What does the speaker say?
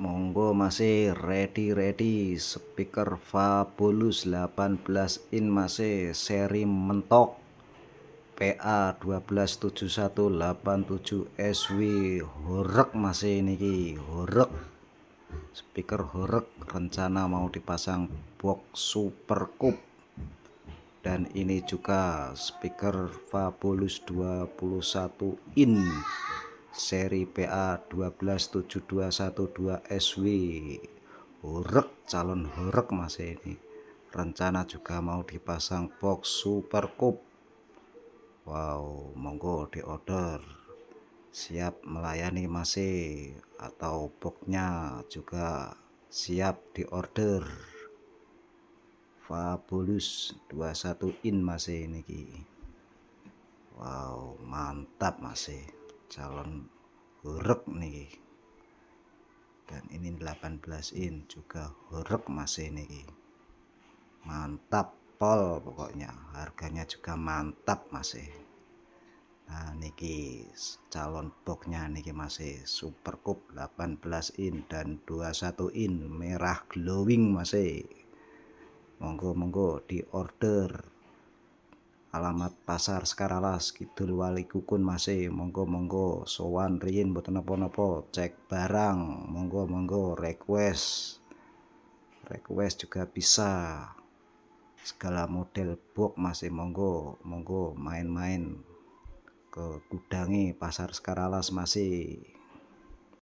monggo masih ready ready speaker fabulous 18 in masih seri mentok PA 127187 SW horek masih ki horek speaker horek rencana mau dipasang box super cup dan ini juga speaker Fabulous 21 in seri PA 127212 SW horek calon horek masih ini rencana juga mau dipasang box super cup wow monggo di order siap melayani masih e. atau boxnya juga siap di order Fabulous 21 in masih ini e Ki. Wow, mantap masih. E calon huruf nih dan ini 18 in juga huruf masih nih mantap pol pokoknya harganya juga mantap masih nah niki calon boxnya niki masih super cup 18 in dan 21 in merah glowing masih monggo monggo di order alamat pasar sekaralas kidul wali kukun masih monggo monggo sowan rin mboten nopo napa cek barang monggo monggo request request juga bisa segala model box masih monggo monggo main-main ke gudangi pasar sekaralas masih